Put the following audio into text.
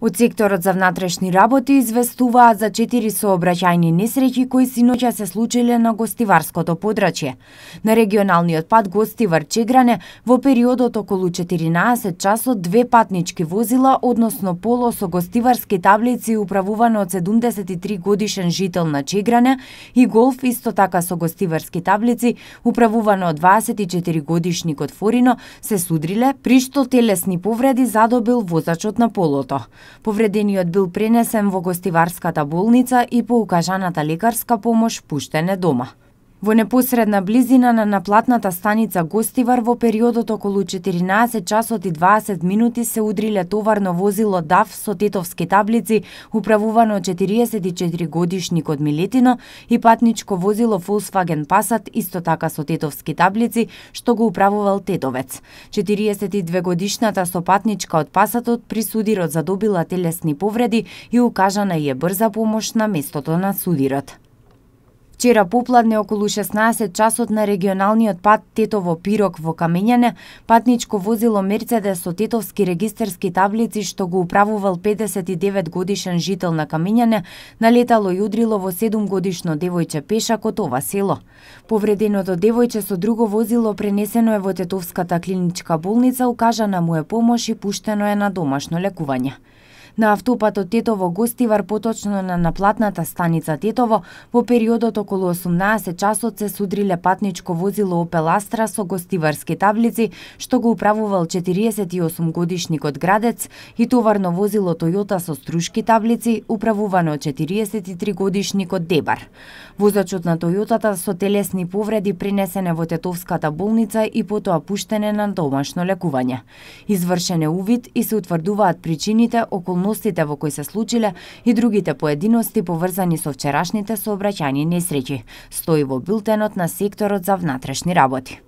Од секторот за внатрешни работи известуваат за четири сообраќајни несреќи кои синоќа се случиле на гостиварското подрачје. На регионалниот пат Гостивар Чегране во периодот околу 14 часот две патнички возила, односно поло со гостиварски таблици управувано од 73 годишен жител на Чегране и голф исто така со гостиварски таблици управувано од 24 годишникот Форино се судриле, при што телесни повреди задобил возачот на полото. Повредениот бил пренесен во гостиварската болница и по укажаната лекарска помош пуштен е дома во непосредна близина на наплатната станица Гостивар во периодот околу 14 часот и 20 минути се удриле товарно возило ДАФ со тетовски таблици, управувано 44 годишник од Милетино и патничко возило Volkswagen Passat исто така со тетовски таблици што го управувал тетовец. 42 годишната сопатничка од Пасатот при судирот задобила телесни повреди и укажана е брза помош на местото на судирот. Вчера попладне околу 16 часот на регионалниот пат Тетово Пирок во Камењане, патничко возило Мерцедес со тетовски регистерски таблици што го управувал 59 годишен жител на Камењане, налетало и удрило во 7 годишно девојче пешак од ова село. Повреденото девојче со друго возило пренесено е во Тетовската клиничка болница, укажана му е помош и пуштено е на домашно лекување на автопатот Тетово Гостивар поточно на наплатната станица Тетово во периодот околу 18 часот се судриле патничко возило Opel Astra со гостиварски таблици што го управувал 48 годишникот градец и товарно возило Toyota со струшки таблици управувано од 43 годишникот Дебар. Возачот на Тојотата со телесни повреди принесене во Тетовската болница и потоа пуштене на домашно лекување. Извршен е увид и се утврдуваат причините околу околностите во кои се случиле и другите поединости поврзани со вчерашните сообраќајни несреќи, стои во билтенот на секторот за внатрешни работи.